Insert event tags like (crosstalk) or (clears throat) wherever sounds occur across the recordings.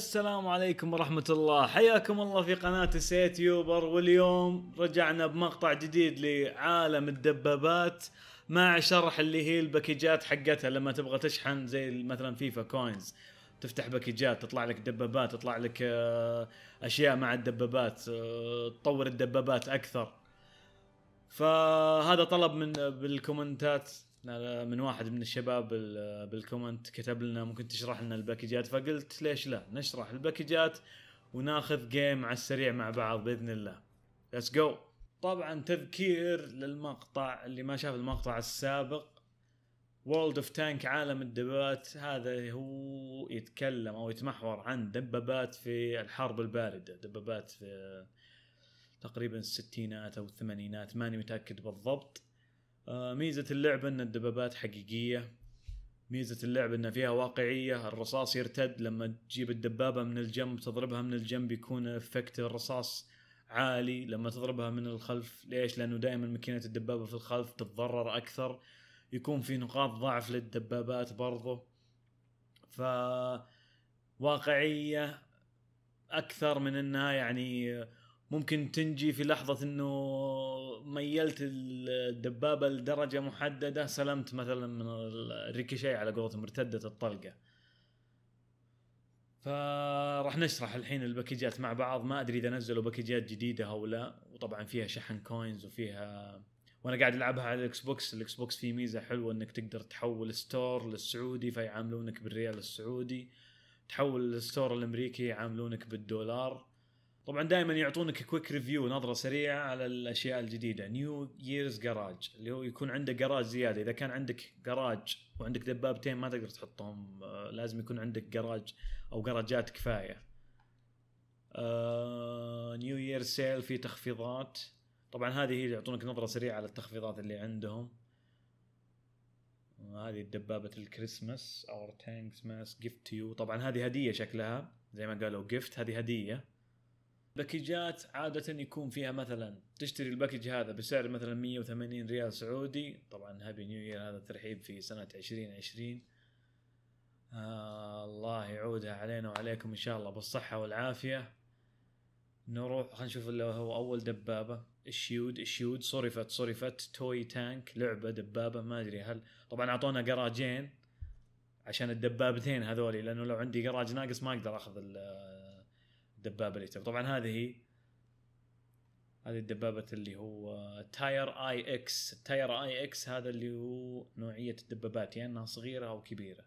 السلام عليكم ورحمة الله حياكم الله في قناة يوبر واليوم رجعنا بمقطع جديد لعالم الدبابات مع شرح اللي هي الباكجات حقتها لما تبغى تشحن زي مثلا فيفا كوينز تفتح باكجات تطلع لك دبابات تطلع لك آه، اشياء مع الدبابات آه، تطور الدبابات اكثر فهذا طلب من بالكومنتات من واحد من الشباب بالكومنت كتب لنا ممكن تشرح لنا الباكجات فقلت ليش لا نشرح الباكجات وناخذ جيم على السريع مع بعض باذن الله ليتس جو طبعا تذكير للمقطع اللي ما شاف المقطع السابق وورلد اوف تانك عالم الدبابات هذا هو يتكلم او يتمحور عن دبابات في الحرب البارده دبابات في تقريبا الستينات او الثمانينات ماني متاكد بالضبط آه، ميزه اللعبه ان الدبابات حقيقيه ميزه اللعبه ان فيها واقعيه الرصاص يرتد لما تجيب الدبابه من الجنب تضربها من الجنب يكون افكت الرصاص عالي لما تضربها من الخلف ليش لانه دائما ماكينه الدبابه في الخلف تتضرر اكثر يكون في نقاط ضعف للدبابات برضه ف واقعيه اكثر من انها يعني ممكن تنجي في لحظه انه ميلت الدبابه لدرجه محدده سلمت مثلا من الريكيشي على قولتهم مرتدة الطلقه فراح نشرح الحين الباكيجات مع بعض ما ادري اذا نزلوا باكيجات جديده او لا وطبعا فيها شحن كوينز وفيها وانا قاعد العبها على الاكس بوكس الاكس بوكس فيه ميزه حلوه انك تقدر تحول ستور للسعودي فيعاملونك بالريال السعودي تحول الستور الامريكي يعاملونك بالدولار طبعا دائما يعطونك كويك ريفيو نظره سريعه على الاشياء الجديده نيو ييرز جراج اللي هو يكون عنده جراج زياده اذا كان عندك جراج وعندك دبابتين ما تقدر تحطهم آه، لازم يكون عندك جراج او جراجات كفايه نيو يير سيل في تخفيضات طبعا هذه هي اللي يعطونك نظره سريعه على التخفيضات اللي عندهم آه، هذه دبابة الكريسماس اور تانكس ماس جيفت تو يو طبعا هذه هدية شكلها زي ما قالوا جيفت هذه هدية باكجات عاده يكون فيها مثلا تشتري الباكج هذا بسعر مثلا 180 ريال سعودي طبعا هابي نيو يير هذا ترحيب في سنه 2020 آه الله يعودها علينا وعليكم ان شاء الله بالصحه والعافيه نروح خلينا نشوف اللي هو اول دبابه الشيود الشيود صرفت صرفت توي تانك لعبه دبابه ما ادري هل طبعا اعطونا جراجين عشان الدبابتين هذولي لانه لو عندي جراج ناقص ما اقدر اخذ الدبابه اللي تبغى طبعا هذه هذه الدبابه اللي هو تاير اي اكس تاير اي اكس هذا اللي هو نوعيه الدبابات يا يعني انها صغيره او كبيره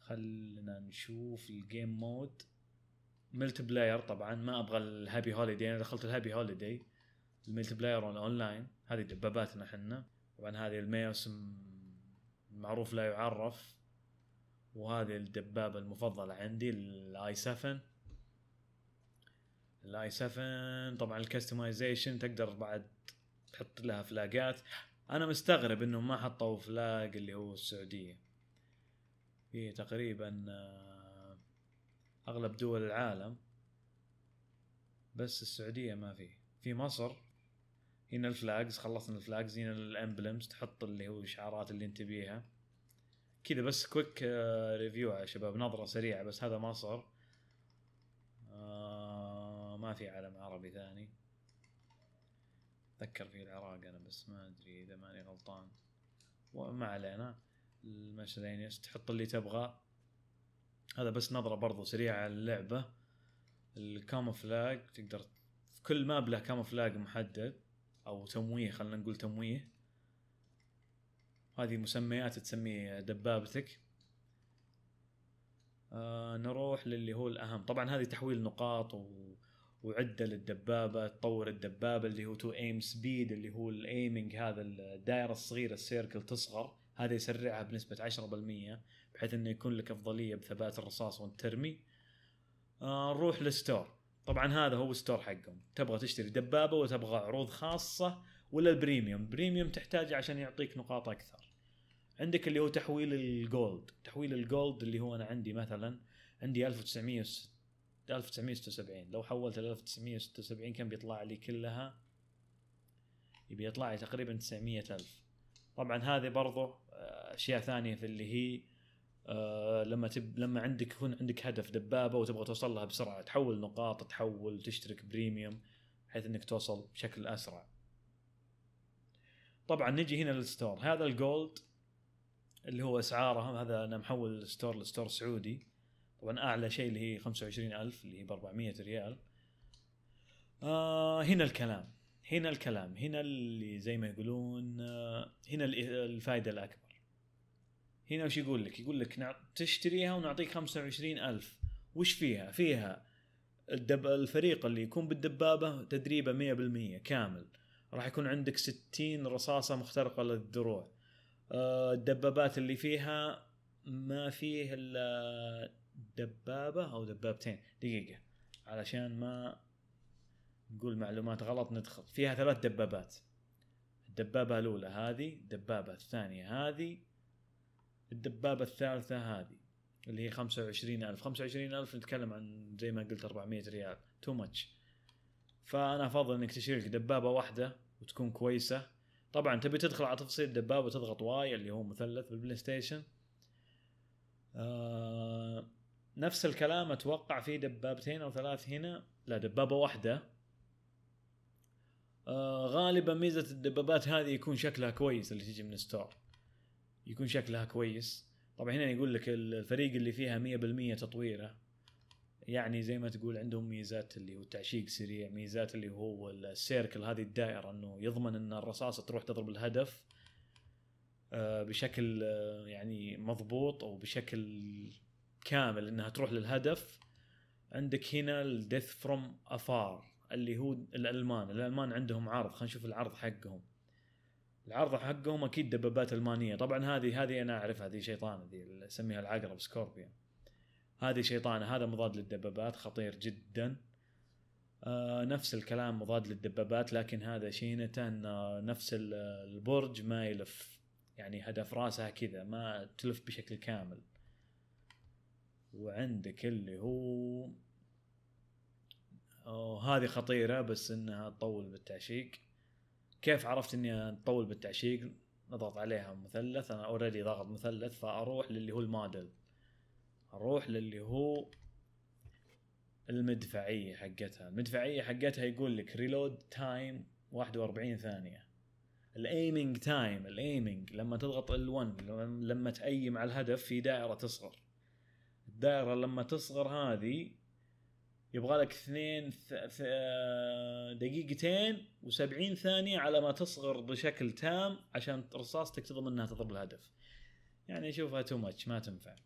خلنا نشوف الجيم مود ملتي بلاير طبعا ما ابغى الهابي هوليدي انا دخلت الهابي هوليدي الملتي بلاير لاين هذه دباباتنا احنا طبعا هذه الميوس المعروف لا يعرف وهذه الدبابة المفضلة عندي الاي 7 الاي 7 طبعا الكستمايزيشن تقدر بعد تحط لها فلاجات انا مستغرب انهم ما حطوا فلاج اللي هو السعوديه في تقريبا آه، اغلب دول العالم بس السعوديه ما في في مصر هنا الفلاجز خلصنا الفلاجز هنا الامبلمز تحط اللي هو الشعارات اللي انت بيها كذا بس كويك ريفيو يا شباب نظره سريعه بس هذا مصر في عالم عربي ثاني اتذكر في العراق انا بس ما ادري اذا ماني غلطان وما علينا المشرينيس تحط اللي تبغى هذا بس نظره برضو سريعه على اللعبه الكاموفلاج تقدر في كل ماب له كاموفلاج محدد او تمويه خلينا نقول تمويه هذه مسميات تسميه دبابتك آه نروح للي هو الاهم طبعا هذه تحويل نقاط و وعدل الدبابه تطور الدبابه اللي هو تو ايم سبيد اللي هو الايمنج هذا الدائره الصغيره السيركل تصغر هذا يسرعها بنسبه 10% بحيث انه يكون لك افضليه بثبات الرصاص وانت ترمي آه نروح للستور طبعا هذا هو ستور حقهم تبغى تشتري دبابه وتبغى عروض خاصه ولا البريميوم البريميوم تحتاجه عشان يعطيك نقاط اكثر عندك اللي هو تحويل الجولد تحويل الجولد اللي هو انا عندي مثلا عندي 1960 ل 1976 لو حولت ل 1976 كم بيطلع لي كلها يبي يطلع لي تقريبا 900 ألف طبعا هذه برضو آه، أشياء ثانية في اللي هي أه لما تب لما عندك يكون عندك هدف دبابه وتبغى توصل لها بسرعه تحول نقاط تحول تشترك بريميوم بحيث انك توصل بشكل اسرع. طبعا نجي هنا للستور هذا الجولد اللي هو اسعاره هذا انا محول الستور لستور سعودي طبعا اعلى شيء اللي هي 25000 اللي هي ب 400 ريال آه هنا الكلام هنا الكلام هنا اللي زي ما يقولون آه هنا الفائده الاكبر هنا وش يقول لك يقول لك تشتريها ونعطيك 25000 وش فيها فيها الدب... الفريق اللي يكون بالدبابه تدريبه 100% كامل راح يكون عندك 60 رصاصه مخترقه للدروع آه، الدبابات اللي فيها ما فيه الا دبابه او دبابتين دقيقه علشان ما نقول معلومات غلط ندخل فيها ثلاث دبابات الدبابه الاولى هذه الدبابه الثانيه هذه الدبابه الثالثه هذه اللي هي 25000 25000 نتكلم عن زي ما قلت 400 ريال تو ماتش فانا افضل انك تشتري لك دبابه واحده وتكون كويسه طبعا تبي تدخل على تفصيل الدبابه وتضغط واي اللي هو مثلث بالبلاي ستيشن آه نفس الكلام اتوقع في دبابتين او ثلاث هنا لا دبابه واحده آه غالبا ميزه الدبابات هذه يكون شكلها كويس اللي تجي من ستور يكون شكلها كويس طبعا هنا يقول لك الفريق اللي فيها 100% تطويره يعني زي ما تقول عندهم ميزات اللي هو التعشيق سريع ميزات اللي هو السيركل هذه الدائره انه يضمن ان الرصاصه تروح تضرب الهدف آه، بشكل آه، يعني مضبوط او بشكل كامل انها تروح للهدف عندك هنا الديث فروم افار اللي هو الالمان الالمان عندهم عرض خلينا نشوف العرض حقهم العرض حقهم اكيد دبابات المانيه طبعا هذه هذه انا اعرفها هذه شيطانه ذي اسميها العقرب سكوربيون هذه شيطانه هذا مضاد للدبابات خطير جدا آه نفس الكلام مضاد للدبابات لكن هذا شينته آه نفس البرج ما يلف يعني هدف راسها كذا ما تلف بشكل كامل وعندك اللي هو هذه خطيره بس انها تطول بالتعشيق كيف عرفت اني اطول بالتعشيق نضغط عليها مثلث انا اوريدي ضاغط مثلث فاروح للي هو المادل اروح للي هو المدفعيه حقتها المدفعيه حقتها يقول لك ريلود تايم 41 ثانيه الايمنج تايم الايمنج لما تضغط ال1 لما تايم على الهدف في دائره تصغر الدائره لما تصغر هذه يبغى لك اثنين دقيقتين و70 ثانيه على ما تصغر بشكل تام عشان رصاصتك تضمن انها تضرب الهدف. يعني اشوفها تو ماتش ما تنفع.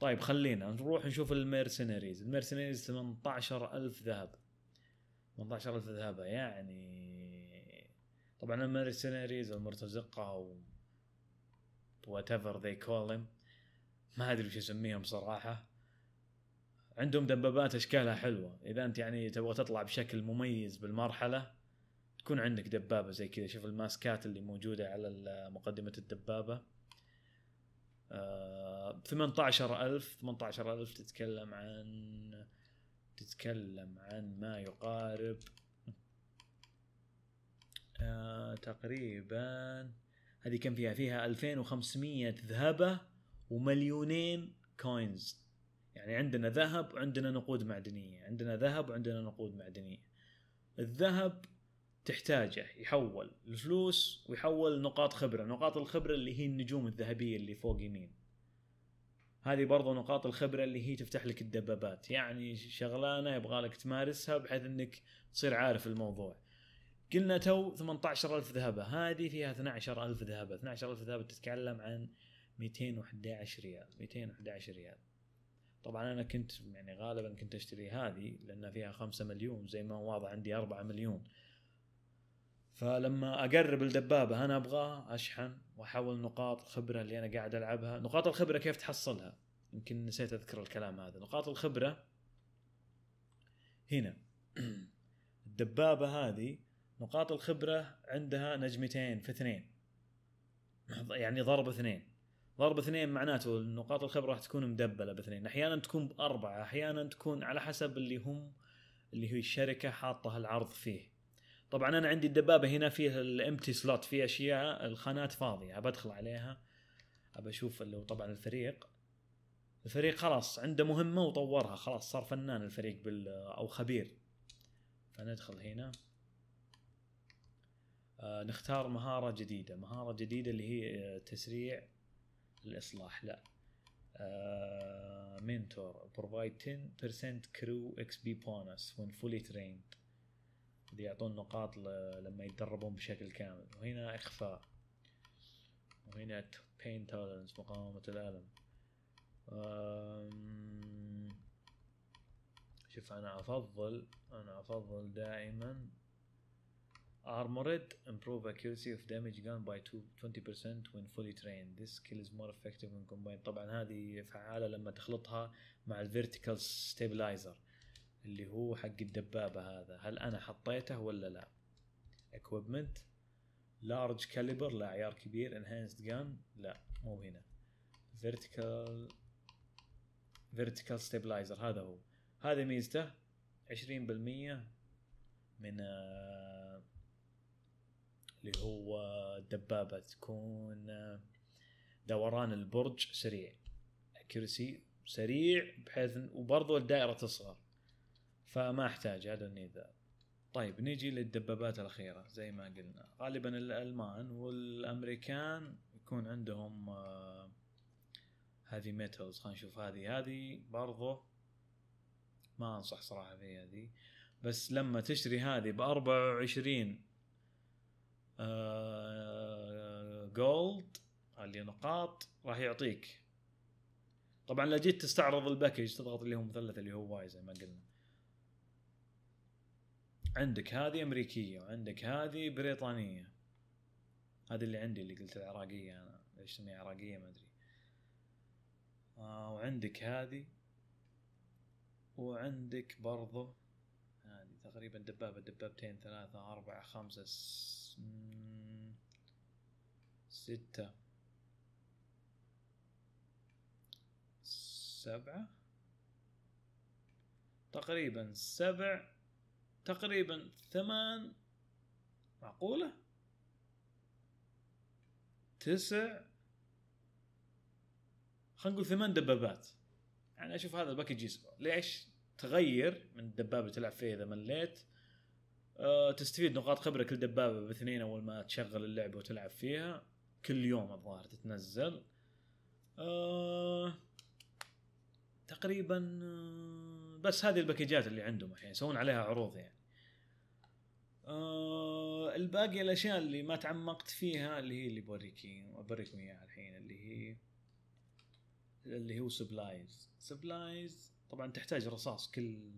طيب خلينا نروح نشوف المرسنريز، المرسنريز 18000 ذهب. 18000 ذهب يعني طبعا المرسنريز المرتزقه او وات ايفر ذي كول ما ادري وش اسميهم صراحه عندهم دبابات اشكالها حلوه اذا انت يعني تبغى تطلع بشكل مميز بالمرحله تكون عندك دبابه زي كذا شوف الماسكات اللي موجوده على مقدمه الدبابه آه، ألف 18000 18000 تتكلم عن تتكلم عن ما يقارب آه تقريبا هذه كم فيها؟ فيها 2500 ذهبه ومليونين كوينز يعني عندنا ذهب وعندنا نقود معدنيه عندنا ذهب وعندنا نقود معدنيه الذهب تحتاجه يحول الفلوس ويحول نقاط خبره نقاط الخبره اللي هي النجوم الذهبيه اللي فوق يمين هذه برضو نقاط الخبره اللي هي تفتح لك الدبابات يعني شغلانه يبغى لك تمارسها بحيث انك تصير عارف الموضوع قلنا تو 18000 ذهبه هذه فيها 12000 ذهبه 12000 ذهبه تتكلم عن 211 ريال 211 ريال طبعا انا كنت يعني غالبا كنت اشتري هذه لان فيها 5 مليون زي ما واضح عندي 4 مليون فلما اقرب الدبابه انا ابغاه اشحن واحول نقاط الخبره اللي انا قاعد العبها نقاط الخبره كيف تحصلها يمكن نسيت اذكر الكلام هذا نقاط الخبره هنا (clears throat) الدبابه هذه نقاط الخبره عندها نجمتين في اثنين (clears throat) يعني ضرب اثنين ضرب اثنين معناته نقاط الخبره راح تكون مدبله باثنين احيانا تكون باربعه احيانا تكون على حسب اللي هم اللي هي الشركه حاطه العرض فيه طبعا انا عندي الدبابه هنا فيها الامتي سلوت في اشياء الخانات فاضيه بدخل عليها ابى اشوف اللي هو طبعا الفريق الفريق خلاص عنده مهمه وطورها خلاص صار فنان الفريق بال او خبير فندخل هنا آه نختار مهاره جديده مهاره جديده اللي هي آه، تسريع للاصلاح لا منتور بروفايد 10% كرو اكس بي بونس وين فولي تريند اللي يعطون نقاط لما يتدربون بشكل كامل وهنا اخفاء وهنا بين تولرنس مقاومة الألم شوف أنا أفضل أنا أفضل دائما Armored improve accuracy of damage gun by 20% when fully trained. This skill is more effective when combined. طبعا هذه فعالة لما تخلطها مع vertical stabilizer اللي هو حق الدبابة هذا هل أنا حطيته ولا لا؟ equipment لارج لا لعيار كبير enhanced gun لا مو هنا Vertical vertical stabilizer هذا هو هذا ميزته 20% من اللي هو الدبابه تكون آه، دوران البرج سريع اكيرسي سريع بحيث وبرضه الدائره تصغر فما احتاج هذا النيذال طيب نيجي للدبابات الاخيره زي ما قلنا غالبا الالمان والامريكان يكون عندهم آه، هذه ميتلز خلينا نشوف هذه هذه برضو ما انصح صراحه فيها هذه بس لما تشتري هذه ب 24 جولد آه، اللي نقاط راح يعطيك طبعا لو جيت تستعرض الباكج تضغط اللي هو مثلث اللي هو واي زي ما قلنا عندك هذه امريكيه وعندك هذه بريطانيه هذه اللي عندي اللي قلت العراقيه انا ليش اسميها عراقيه ما ادري آه وعندك هذه وعندك برضه هذه تقريبا دبابه دبابتين ثلاثه اربعه خمسه ستة سبعة تقريبا سبع تقريبا ثمان معقولة تسع خلينا نقول ثمان دبابات يعني اشوف هذا الباكج يسوى ليش تغير من دبابه تلعب فيها اذا مليت آه، تستفيد نقاط خبره كل دبابه باثنين اول ما تشغل اللعبه وتلعب فيها كل يوم الظاهر تتنزل آه، تقريبا آه، بس هذه الباكيجات اللي عندهم الحين يسوون عليها عروض يعني أه الباقي الاشياء اللي ما تعمقت فيها اللي هي اللي بوريكي بوريكم اياها الحين اللي هي اللي هو سبلايز سبلايز طبعا تحتاج رصاص كل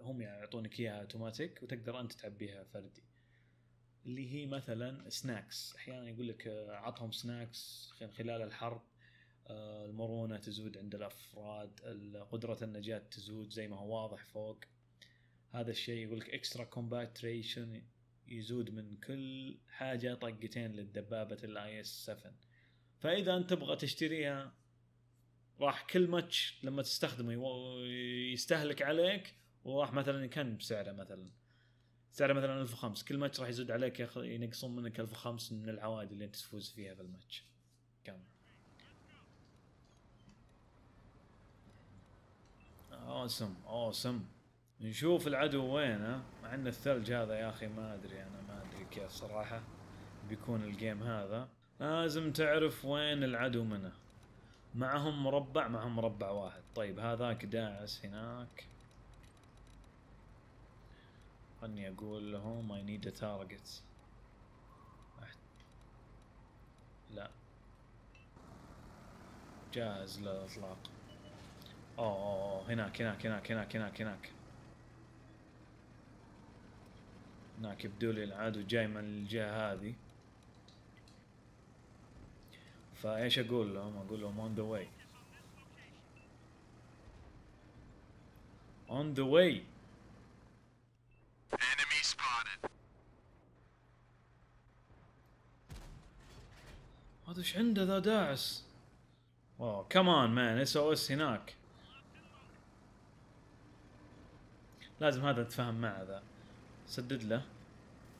هم يعطونك اياها اوتوماتيك وتقدر انت تعبيها فردي اللي هي مثلا سناكس احيانا يقول لك آه، عطهم سناكس خلال الحرب آه، المرونه تزود عند الافراد قدره النجاه تزود زي ما هو واضح فوق هذا الشيء يقول لك اكسترا كومبات ريشن يزود من كل حاجه طقتين للدبابه الاي اس 7 فاذا انت تبغى تشتريها راح كل ماتش لما تستخدمه يستهلك عليك وراح مثلا كان بسعره مثلا سعره مثلا 1005 كل ماتش راح يزيد عليك ينقصون منك 1005 من العوائد اللي انت تفوز فيها في الماتش كامل اوسم اوسم نشوف العدو وين ها مع ان الثلج هذا يا اخي ما ادري انا ما ادري كيف صراحه بيكون الجيم هذا لازم تعرف وين العدو منه معهم مربع معهم مربع واحد طيب هذاك داعس هناك خلني اقول لهم اي نيد تارجت لا جاهز للاطلاق اوه هناك هناك هناك هناك هناك هناك هناك يبدو لي العدو جاي من الجهه هذه فايش اقول لهم؟ اقول لهم اون ذا واي اون ذا واي هذا ايش عنده ذا داعس؟ واو كمان مان اس او اس هناك لازم هذا نتفاهم معه ذا سدد له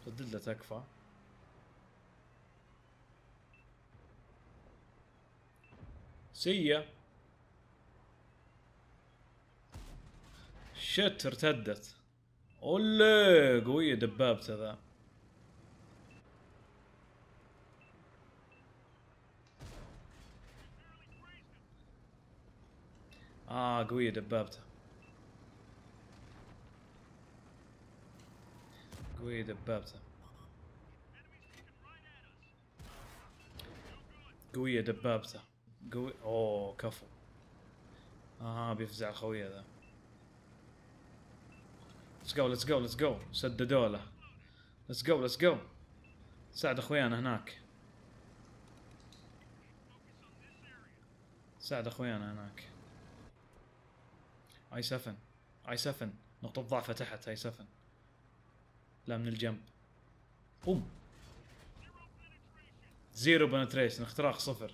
سدد له تكفى سي شت ارتدت اوله قوية دبابته ذا اه قوية دبابته قوية دبابته قوية دبابته قوي اوه كفو اها آه بيفزع خويه ذا ليتس جو ليتس جو ليتس جو سددوا له ليتس جو ليتس جو ساعد اخويانا هناك ساعد اخويانا هناك اي 7 اي 7 نقطة ضعفه تحت اي 7 لا من الجنب قوم زيرو بنتريشن اختراق صفر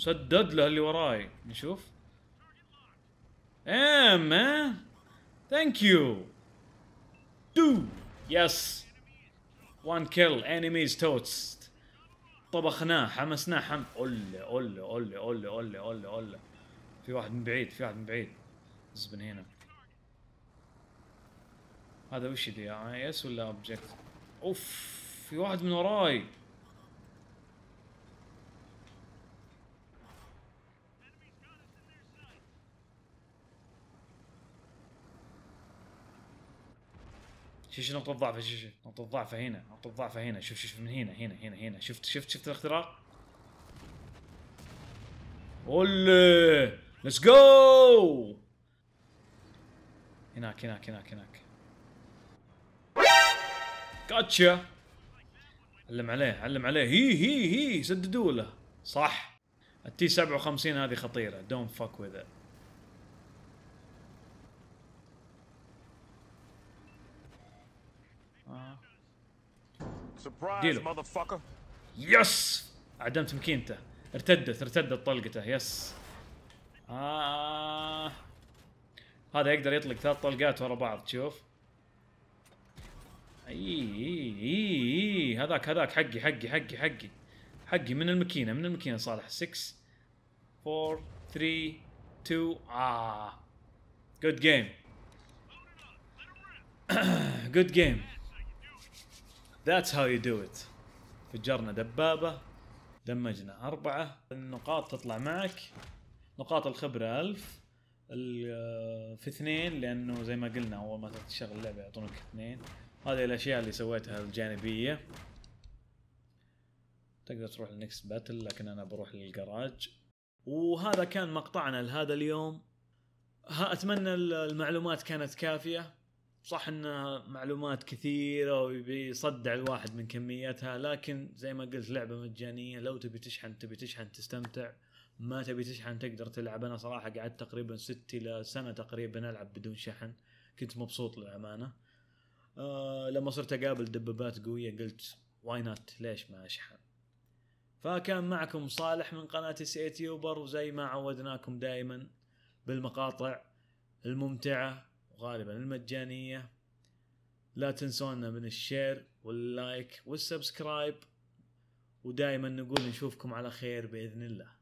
سدد له اللي وراي نشوف ام ثانك يو دو يس وان كيل انيميز توست طبخناه حمسناه حم اولا اولا اولا اولا اولا اولا اولا في واحد من بعيد في واحد من بعيد زبن هنا هذا وش ذي اي اس ولا اوبجكت اوف في واحد من وراي شوف شو نقطة ضعفه شوف شوف نقطة ضعفه هنا نقطة ضعفه هنا شوف شوف من هنا هنا هنا هنا شفت شفت شفت الاختراق اولي ليتس جو هناك هناك هناك هناك جاتشا علم عليه علم عليه هي هي هي سددوا له صح التي 57 هذه خطيره دونت فك وذ ات ديله يس عدم تمكينته ارتدت ارتدت طلقته يس آه. هذا يقدر يطلق ثلاث طلقات ورا بعض شوف اي اي اي هذاك هذاك حقي حقي حقي حقي حقي من الماكينه من الماكينه صالح 6 4 3 2 اه جود جيم جود جيم ذاتس هاو يو دو ات فجرنا دبابه دمجنا اربعه النقاط تطلع معك نقاط الخبره ألف آه، في اثنين لانه زي ما قلنا اول ما تشغل اللعبه يعطونك اثنين هذه الاشياء اللي سويتها الجانبيه تقدر تروح للنكست باتل لكن انا بروح للجراج وهذا كان مقطعنا لهذا اليوم ها اتمنى المعلومات كانت كافيه صح انها معلومات كثيره وبيصدع الواحد من كميتها لكن زي ما قلت لعبه مجانيه لو تبي تشحن تبي تشحن تستمتع ما تبي تشحن تقدر تلعب انا صراحه قعدت تقريبا ست الى سنه تقريبا العب بدون شحن كنت مبسوط للامانه أه لما صرت اقابل دبابات قويه قلت واي نوت ليش ما اشحن فكان معكم صالح من قناه سي تيوبر وزي ما عودناكم دائما بالمقاطع الممتعه غالبا المجانيه لا تنسونا من الشير واللايك والسبسكرايب ودائما نقول نشوفكم على خير باذن الله